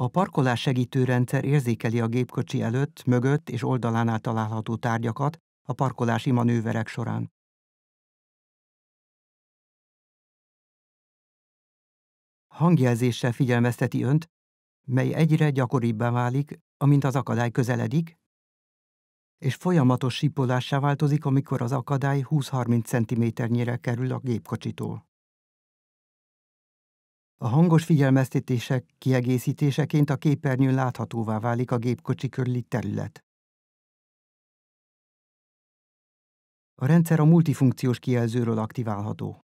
A parkolás segítő rendszer érzékeli a gépkocsi előtt, mögött és oldalánál található tárgyakat a parkolási manőverek során. Hangjelzéssel figyelmezteti önt, mely egyre gyakoribbá válik, amint az akadály közeledik, és folyamatos sípolássá változik, amikor az akadály 20-30 cm-nyire kerül a gépkocsitól. A hangos figyelmeztetések kiegészítéseként a képernyőn láthatóvá válik a gépkocsi körüli terület. A rendszer a multifunkciós kijelzőről aktiválható.